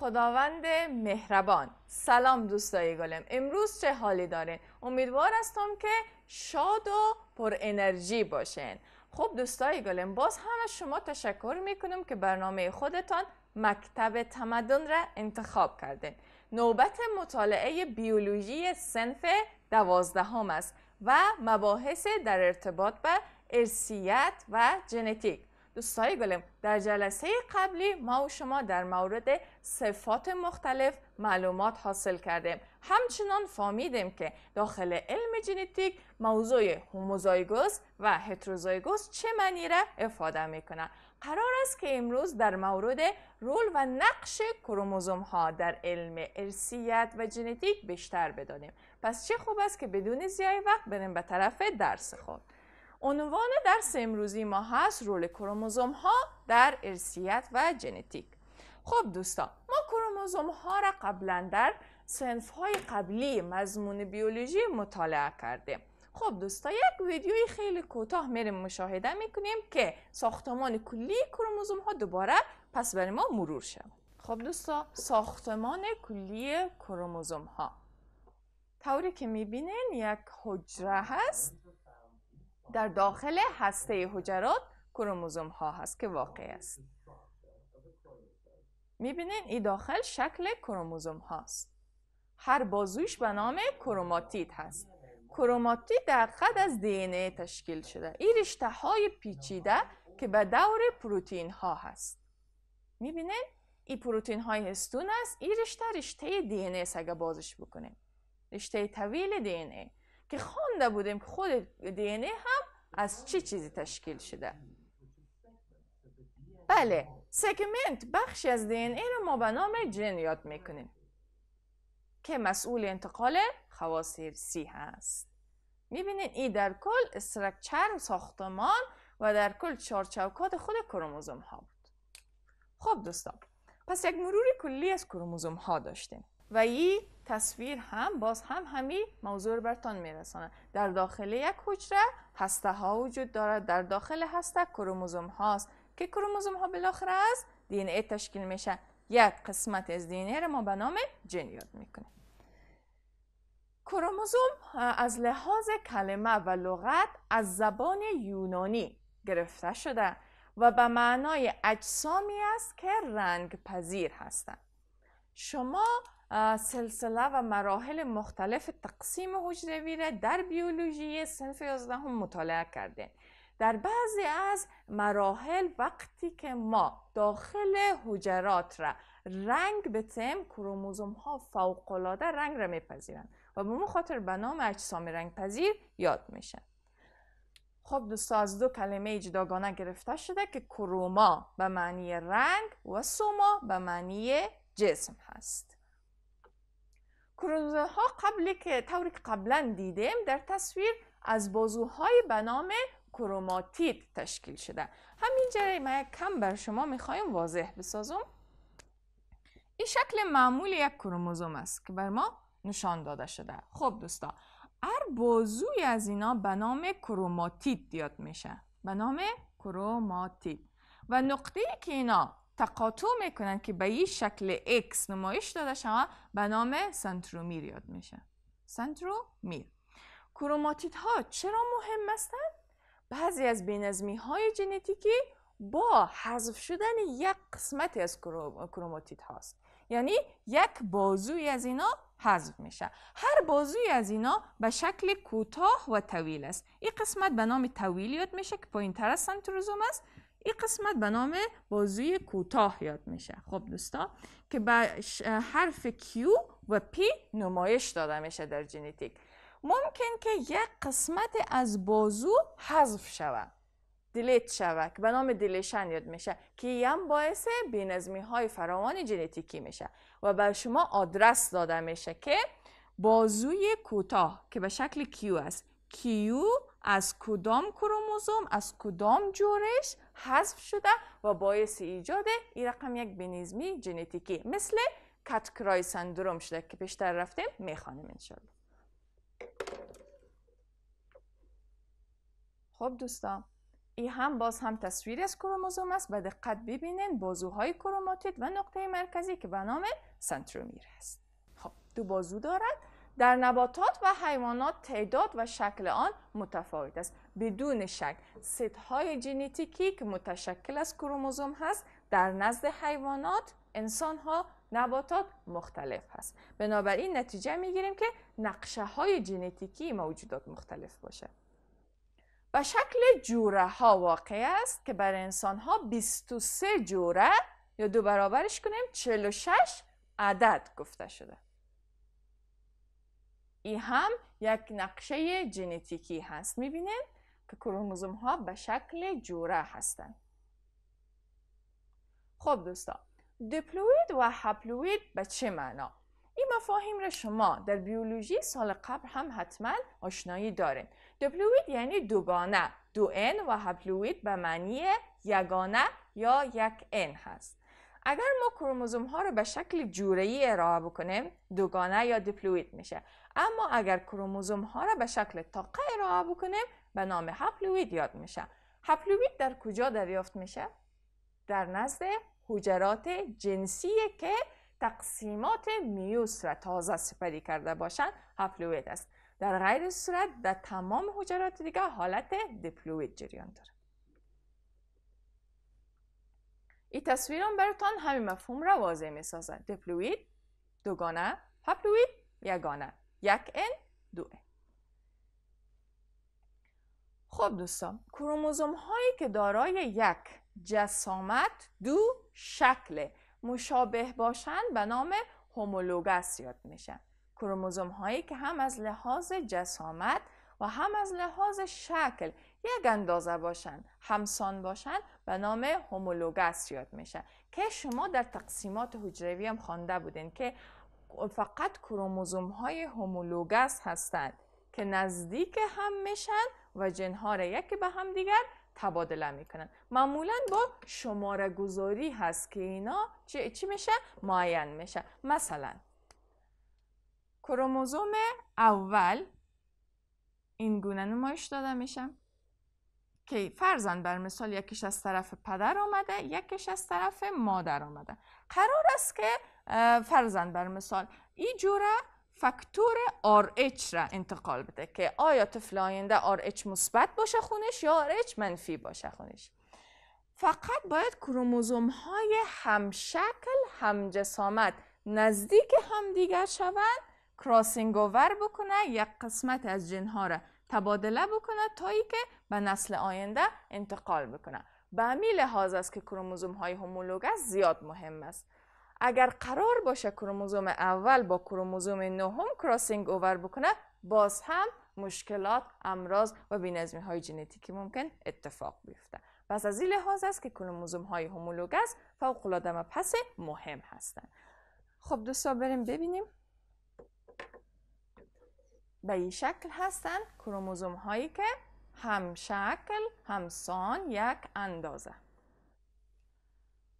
خداوند مهربان سلام دوستای گلم امروز چه حالی دارین امیدوار هستم که شاد و پر انرژی باشین خب دوستای گلم باز هم شما تشکر میکنم که برنامه خودتان مکتب تمدن را انتخاب کردین نوبت مطالعه بیولوژی سنف دوازدهم است و مباحث در ارتباط به ارسیت و ژنتیک دوستای گلم در جلسه قبلی ما و شما در مورد صفات مختلف معلومات حاصل کردیم همچنان فهمیدیم که داخل علم ژنتیک موضوع هوموزایگوس و هتروزایگوس چه معنی را افاده میکنه قرار است که امروز در مورد رول و نقش کروموزوم ها در علم ارسیت و ژنتیک بیشتر بدانیم پس چه خوب است که بدون زیای وقت بریم به طرف درس خود عنوان درس امروزی ما هست رول کروموزوم ها در ارسیت و ژنتیک خب دوستان ما کروموزوم ها را قبلا در سنف های قبلی مضمون بیولوژی مطالعه کردیم خب دوستا یک ویدیوی خیلی کوتاه میریم مشاهده میکنیم که ساختمان کلی کروموزوم ها دوباره پس بر ما مرور شود خب دوستا ساختمان کلی کروموزوم ها طوری که میبینین یک حجره هست در داخل هسته حجرات کروموزوم ها هست که واقع است میبینین این داخل شکل کروموزوم هاست هر بازویش به نام کروماتید هست کروماتید دقیقت از دی تشکیل شده این رشته های پیچیده که به دور پروتین ها هست میبینین این پروتین های هستون است این رشته رشته دی اگه بازش بکنیم رشته طویل دی که خوانده بودیم که خود دی ای هم از چه چی چیزی تشکیل شده بله سگمنت بخشی از دی ای رو ما به نام جن یاد میکنیم که مسئول انتقال خواص سی هست میبینید این در کل استرکچر ساختمان و در کل چارچوکات خود کروموزوم ها بود خب دوستان پس یک مروری کلی از کروموزوم ها داشتیم و این تصویر هم باز هم همین موضوع رو برتان میرسانه در داخل یک حجره هسته ها وجود دارد در داخل هسته کروموزوم هاست که کروموزوم ها بالاخره از دی ای تشکیل میشه یک قسمت از دی ای رو ما به نام جن یاد میکنیم کروموزوم از لحاظ کلمه و لغت از زبان یونانی گرفته شده و به معنای اجسامی است که رنگ پذیر هستند شما سلسله و مراحل مختلف تقسیم حجروی را در بیولوژی سنف 11 هم مطالعه کرده. در بعضی از مراحل وقتی که ما داخل حجرات را رنگ بتیم کروموزوم ها فوقلاده رنگ را میپذیرند و به خاطر به نام اجسام رنگ پذیر یاد میشن خب دوستا از دو کلمه جداگانه گرفته شده که کروما به معنی رنگ و سوما به معنی جسم هست ها قبلی که طوری که قبلا دیدیم در تصویر از بازوهای به نام کروماتید تشکیل شده همینجا یک کم بر شما میخوایم واضح بسازم این شکل معمول یک کروموزوم است که بر ما نشان داده شده خب دوستا هر بازوی از اینا به نام کروماتید یاد میشه به نام کروماتید و نقطه که اینا تقاطع میکنن که به این شکل X نمایش داده شما به نام سنترومیر یاد میشه سنترومیر کروماتید ها چرا مهم هستند؟ بعضی از بینظمی های ژنتیکی با حذف شدن یک قسمت از کروماتید هاست یعنی یک بازوی از اینا حذف میشه هر بازوی از اینا به شکل کوتاه و طویل است این قسمت به نام طویل یاد میشه که پایین تر از سنتروزوم است این قسمت به نام بازوی کوتاه یاد میشه خب دوستا که به حرف Q و P نمایش داده میشه در ژنتیک ممکن که یک قسمت از بازو حذف شود دلیت شود که به نام دلیشن یاد میشه که هم باعث بینظمی های فراوان ژنتیکی میشه و به شما آدرس داده میشه که بازوی کوتاه که به شکل کیو است کیو از کدام کروموزوم از کدام جورش حذف شده و باعث ایجاد این رقم یک بنیزمی ژنتیکی مثل کتکرای سندروم شده که پیشتر رفتیم میخوانیم انشالله خب دوستان ای هم باز هم تصویر از کروموزوم است به دقت ببینین بازوهای کروماتید و نقطه مرکزی که به نام سنترومیر است خب دو بازو دارد در نباتات و حیوانات تعداد و شکل آن متفاوت است بدون شک ست های ژنتیکی که متشکل از کروموزوم هست در نزد حیوانات انسان ها نباتات مختلف هست بنابراین نتیجه گیریم که نقشه های ژنتیکی موجودات مختلف باشه و شکل جوره ها واقع است که برای انسان ها 23 جوره یا دو برابرش کنیم 46 عدد گفته شده این هم یک نقشه ژنتیکی هست میبینیم که کروموزوم ها به شکل جوره هستند خب دوستا، دیپلوید و هپلوید به چه معنا این مفاهیم را شما در بیولوژی سال قبل هم حتما آشنایی دارین دیپلوید یعنی دوگانه دو ان و هپلوید به معنی یگانه یا یک ان هست اگر ما کروموزوم ها رو به شکل جوره ای ارائه بکنیم دوگانه یا دیپلوید میشه اما اگر کروموزوم ها رو به شکل تاقه ارائه بکنیم به نام هپلوید یاد میشه هاپلوید در کجا دریافت میشه در نزد حجرات جنسی که تقسیمات میوس را تازه سپری کرده باشند هاپلوید است در غیر صورت در تمام حجرات دیگه حالت دیپلوید جریان داره این تصویر براتان همین مفهوم را واضح می سازد دپلوید دوگانه پپلوید یگانه یک ان دو خب دوستان کروموزوم هایی که دارای یک جسامت دو شکل مشابه باشند به نام هومولوگس یاد میشن کروموزوم هایی که هم از لحاظ جسامت و هم از لحاظ شکل یک اندازه باشن همسان باشن به نام هومولوگس یاد میشه که شما در تقسیمات حجروی هم خوانده بودین که فقط کروموزوم های هومولوگس هستند که نزدیک هم میشن و جنها را یکی به هم دیگر تبادله میکنن معمولا با شماره گذاری هست که اینا چی, چی میشه معین میشه مثلا کروموزوم اول این گونه نمایش داده میشه که فرزن بر مثال یکیش از طرف پدر آمده یکیش از طرف مادر آمده قرار است که فرزن بر مثال فکتور جوره فاکتور اچ را انتقال بده که آیا طفل آینده اچ مثبت باشه خونش یا اچ منفی باشه خونش فقط باید کروموزوم های همشکل همجسامت نزدیک همدیگر شوند کراسینگ اوور بکنه یک قسمت از جنها را تبادله بکنه تا که به نسل آینده انتقال بکنه به همی لحاظ است که کروموزوم های هومولوگس زیاد مهم است اگر قرار باشه کروموزوم اول با کروموزوم نهم کراسینگ اوور بکنه باز هم مشکلات امراض و بینظمی های ژنتیکی ممکن اتفاق بیفته پس از این لحاظ است که کروموزوم های هومولوگس فوق العاده پس مهم هستند خب دوستا بریم ببینیم به این شکل هستن کروموزوم هایی که هم شکل هم سان یک اندازه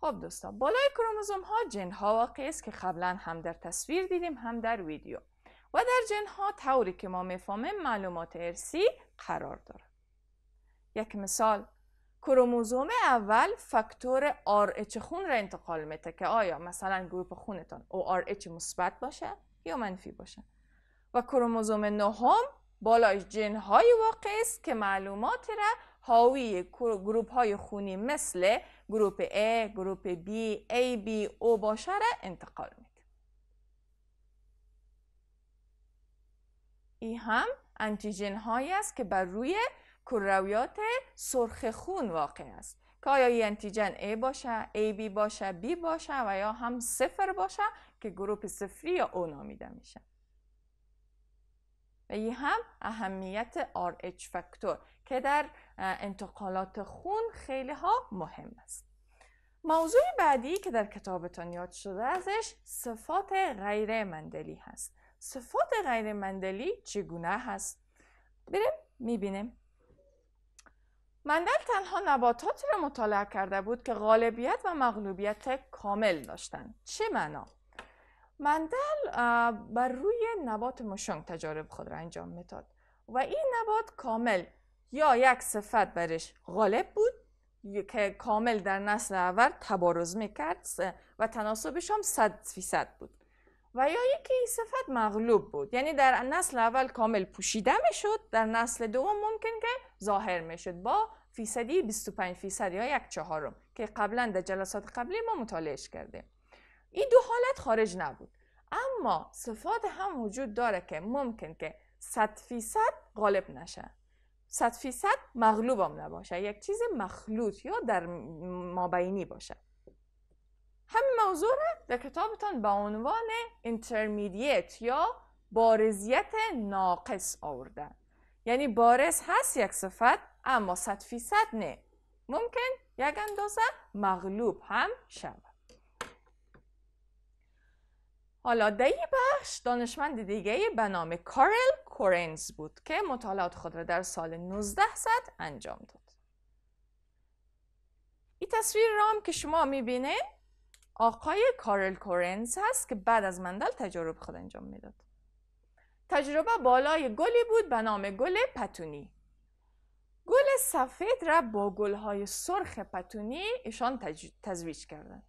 خب دوستان بالای کروموزوم ها جن ها واقع است که قبلا هم در تصویر دیدیم هم در ویدیو و در جن ها طوری که ما میفهمیم معلومات ارسی قرار داره یک مثال کروموزوم اول فاکتور اچ خون را انتقال میده که آیا مثلا گروپ خونتان اچ مثبت باشه یا منفی باشه و کروموزوم نهم بالای جن های واقع است که معلومات را حاوی گروپ های خونی مثل گروپ A، گروپ B، AB، O باشه را انتقال میده. ای هم انتیجن هایی است که بر روی کرویات سرخ خون واقع است که آیا این انتیجن A باشه، AB باشه، B باشه و یا هم صفر باشه که گروپ صفری یا O نامیده میشه. و این هم اهمیت RH فاکتور که در انتقالات خون خیلی ها مهم است موضوع بعدی که در کتابتان یاد شده ازش صفات غیر مندلی هست صفات غیر مندلی چگونه هست؟ بریم میبینیم مندل تنها نباتات را مطالعه کرده بود که غالبیت و مغلوبیت کامل داشتند چه معنا مندل بر روی نبات مشنگ تجارب خود را انجام میداد و این نبات کامل یا یک صفت برش غالب بود که کامل در نسل اول تبارز میکرد و تناسبش هم صد فیصد بود و یا یکی صفت مغلوب بود یعنی در نسل اول کامل پوشیده میشد در نسل دوم ممکن که ظاهر میشد با فیصدی 25 فیصد یا یک چهارم که قبلا در جلسات قبلی ما مطالعهش کردیم این دو حالت خارج نبود اما صفات هم وجود داره که ممکن که صد فیصد غالب نشه صد فیصد هم نباشه یک چیز مخلوط یا در مابینی باشه همین موضوع را در کتابتان به عنوان انترمیدیت یا بارزیت ناقص آوردن یعنی بارز هست یک صفت اما صد فیصد نه ممکن یک اندازه مغلوب هم شود حالا دایی بخش دانشمند دیگه به نام کارل کورنز بود که مطالعات خود را در سال 1900 انجام داد. این تصویر را که شما میبینین آقای کارل کورنز هست که بعد از مندل تجربه خود انجام میداد. تجربه بالای گلی بود به نام گل پتونی. گل سفید را با گلهای سرخ پتونی ایشان تزویج کردند.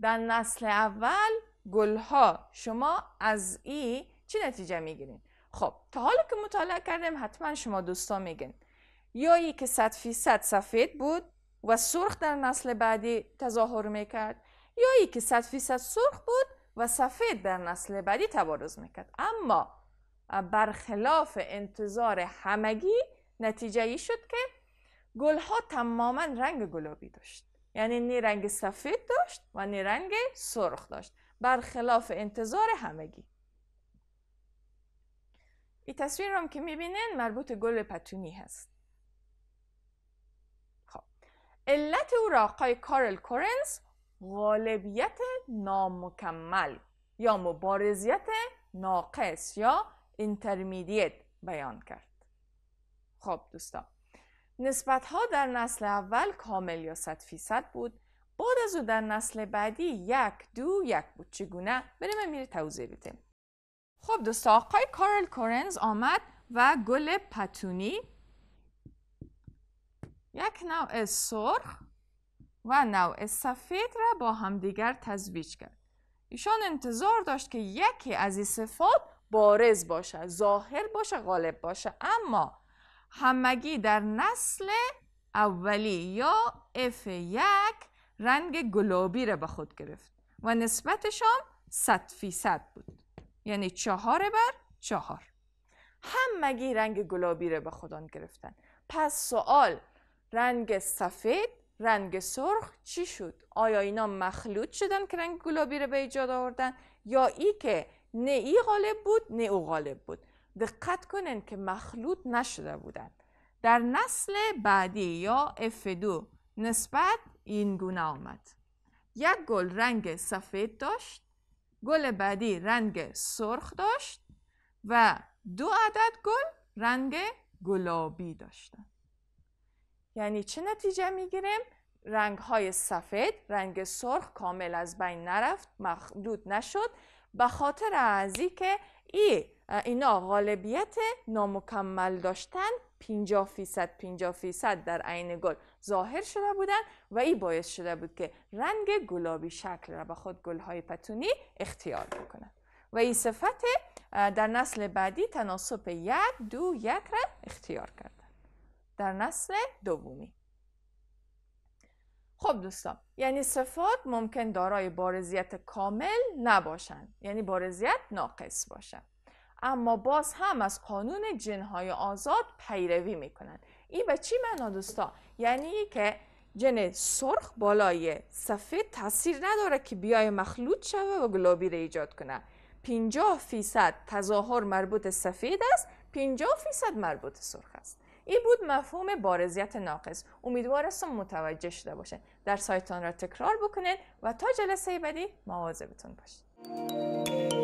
در نسل اول گلها شما از ای چی نتیجه میگیرین خب تا حالا که مطالعه کردیم حتما شما دوستان یا ای که صد فیصد سفید بود و سرخ در نسل بعدی تظاهر میکرد ای که صد فیصد سرخ بود و سفید در نسل بعدی تبارز میکرد اما برخلاف انتظار همگی نتیجه ای شد که گلها تماما رنگ گلابی داشت یعنی نی رنگ سفید داشت و نی رنگ سرخ داشت برخلاف انتظار همگی این تصویر هم که میبینین مربوط گل پتونی هست خب علت آقای کارل کورنز غالبیت نامکمل یا مبارزیت ناقص یا انترمیدیت بیان کرد خب دوستان نسبت ها در نسل اول کامل یا صد فیصد بود بعد از او در نسل بعدی یک دو یک بود چگونه بریم بله، میره توضیح بیتیم. خب دوست آقای کارل کورنز آمد و گل پتونی یک نوع سرخ و نوع سفید را با همدیگر تزویج کرد ایشان انتظار داشت که یکی از این صفات بارز باشه ظاهر باشه غالب باشه اما همگی در نسل اولی یا F1 رنگ گلابی را به خود گرفت و نسبتشان صد فیصد بود یعنی چهار بر چهار همگی رنگ گلابی را به خودان گرفتن پس سوال رنگ سفید رنگ سرخ چی شد؟ آیا اینا مخلوط شدن که رنگ گلابی را به ایجاد آوردن یا ای که نه ای غالب بود نه او غالب بود دقت کنن که مخلوط نشده بودند در نسل بعدی یا F2 نسبت این گونه آمد یک گل رنگ سفید داشت گل بعدی رنگ سرخ داشت و دو عدد گل رنگ گلابی داشتن یعنی چه نتیجه میگیریم رنگ های سفید رنگ سرخ کامل از بین نرفت مخدود نشد به خاطر ازی که ای اینا غالبیت نامکمل داشتن 50 فیصد 50 فیصد در عین گل ظاهر شده بودن و این باعث شده بود که رنگ گلابی شکل را به خود گلهای پتونی اختیار بکنند و این صفت در نسل بعدی تناسب یک دو یک را اختیار کردن در نسل دومی خب دوستان یعنی صفات ممکن دارای بارزیت کامل نباشند یعنی بارزیت ناقص باشند اما باز هم از قانون جنهای آزاد پیروی میکنند این به چی معنا دوستا یعنی که جن سرخ بالای سفید تاثیر نداره که بیای مخلوط شوه و گلابی را ایجاد کنه 50 فیصد تظاهر مربوط سفید است 50 فیصد مربوط سرخ است این بود مفهوم بارزیت ناقص امیدوار هستم متوجه شده باشه در سایتان را تکرار بکنید و تا جلسه بعدی مواظبتون باشید